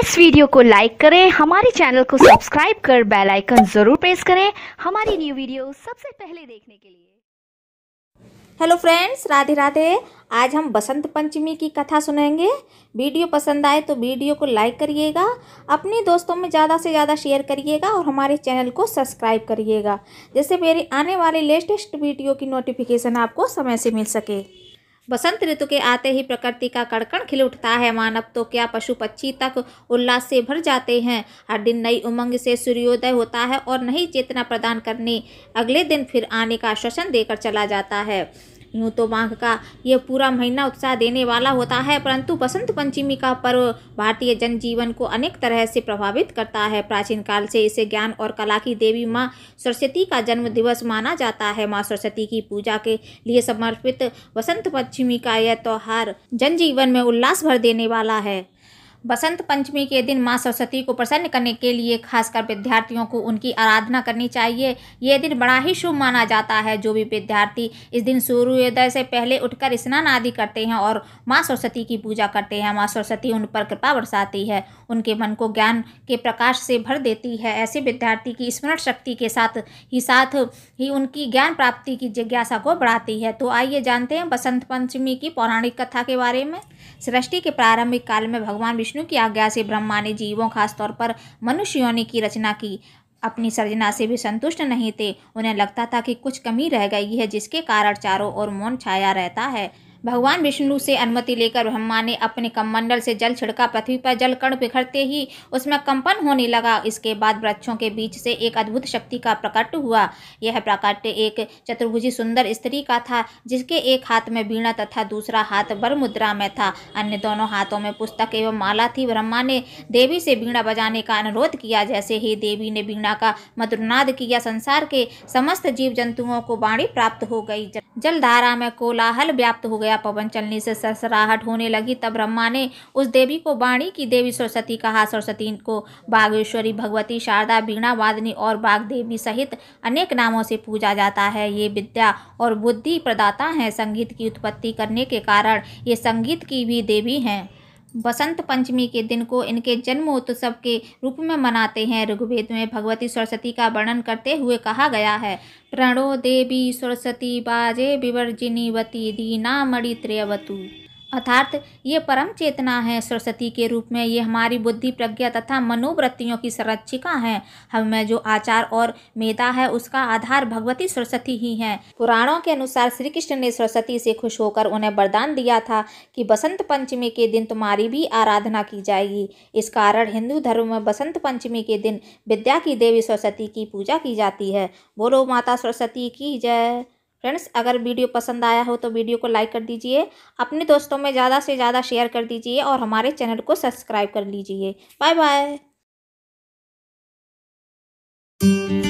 इस वीडियो को लाइक करें हमारे चैनल को सब्सक्राइब कर बेल आइकन ज़रूर प्रेस करें हमारी न्यू वीडियो सबसे पहले देखने के लिए हेलो फ्रेंड्स राधे राधे आज हम बसंत पंचमी की कथा सुनेंगे वीडियो पसंद आए तो वीडियो को लाइक करिएगा अपने दोस्तों में ज़्यादा से ज़्यादा शेयर करिएगा और हमारे चैनल को सब्सक्राइब करिएगा जिससे मेरी आने वाली लेटेस्ट वीडियो की नोटिफिकेशन आपको समय से मिल सके बसंत ऋतु के आते ही प्रकृति का कड़कण खिल उठता है मानव तो क्या पशु पक्षी तक उल्लास से भर जाते हैं हर दिन नई उमंग से सूर्योदय होता है और नई चेतना प्रदान करने अगले दिन फिर आने का आश्वासन देकर चला जाता है यूँ तो माघ का यह पूरा महीना उत्साह देने वाला होता है परंतु बसंत पंचमी का पर्व भारतीय जनजीवन को अनेक तरह से प्रभावित करता है प्राचीन काल से इसे ज्ञान और कला की देवी माँ सरस्वती का जन्म दिवस माना जाता है माँ सरस्वती की पूजा के लिए समर्पित बसंत पंचमी का यह त्यौहार जनजीवन में उल्लास भर देने वाला है बसंत पंचमी के दिन माँ सरस्वती को प्रसन्न करने के लिए खासकर विद्यार्थियों को उनकी आराधना करनी चाहिए ये दिन बड़ा ही शुभ माना जाता है जो भी विद्यार्थी इस दिन सूर्योदय से पहले उठकर स्नान आदि करते हैं और माँ सरस्वती की पूजा करते हैं माँ सरस्वती उन पर कृपा बरसाती है उनके मन को ज्ञान के प्रकाश से भर देती है ऐसे विद्यार्थी की स्मरण शक्ति के साथ ही साथ ही उनकी ज्ञान प्राप्ति की जिज्ञासा को बढ़ाती है तो आइए जानते हैं बसंत पंचमी की पौराणिक कथा के बारे में सृष्टि के प्रारंभिक काल में भगवान विष्णु विष्णु की आज्ञा से ब्रह्मा ने जीवों खासतौर पर मनुष्यों ने की रचना की अपनी सृजना से भी संतुष्ट नहीं थे उन्हें लगता था कि कुछ कमी रह गई है जिसके कारण चारों ओर मौन छाया रहता है भगवान विष्णु से अनुमति लेकर ब्रह्मा ने अपने कमंडल से जल छिड़का पृथ्वी पर जल कण बिखरते ही उसमें कंपन होने लगा इसके बाद वृक्षों के बीच से एक अद्भुत शक्ति का प्रकट हुआ यह प्रकट एक चतुर्भुजी सुंदर स्त्री का था जिसके एक हाथ में वीणा तथा दूसरा हाथ बर मुद्रा में था अन्य दोनों हाथों में पुस्तक एवं माला थी ब्रह्मा ने देवी से वीणा बजाने का अनुरोध किया जैसे ही देवी ने वीणा का मधुरनाद किया संसार के समस्त जीव जंतुओं को बाणी प्राप्त हो गई जलधारा में कोलाहल व्याप्त हो गया गया पवन चलने से सरसराहट होने लगी तब ब्रह्मा ने उस देवी को वाणी की देवी सरस्वती कहा सरस्वती को बागेश्वरी भगवती शारदा बीणा वादनी और बाग देवी सहित अनेक नामों से पूजा जाता है ये विद्या और बुद्धि प्रदाता हैं संगीत की उत्पत्ति करने के कारण ये संगीत की भी देवी हैं बसंत पंचमी के दिन को इनके जन्मोत्सव के रूप में मनाते हैं ऋग्वेद में भगवती सरस्वती का वर्णन करते हुए कहा गया है प्रणो देवी सरस्वती बाजे विवर्जिनी वती दीना मणि त्रयवतु अर्थात ये परम चेतना है सरस्वती के रूप में ये हमारी बुद्धि प्रज्ञा तथा मनोवृत्तियों की संरक्षिका है हमें जो आचार और मेधा है उसका आधार भगवती सरस्वती ही है पुराणों के अनुसार श्री कृष्ण ने सरस्वती से खुश होकर उन्हें वरदान दिया था कि बसंत पंचमी के दिन तुम्हारी भी आराधना की जाएगी इस कारण हिंदू धर्म में बसंत पंचमी के दिन विद्या की देवी सरस्वती की पूजा की जाती है बोलो माता सरस्वती की जय फ्रेंड्स अगर वीडियो पसंद आया हो तो वीडियो को लाइक कर दीजिए अपने दोस्तों में ज़्यादा से ज़्यादा शेयर कर दीजिए और हमारे चैनल को सब्सक्राइब कर लीजिए बाय बाय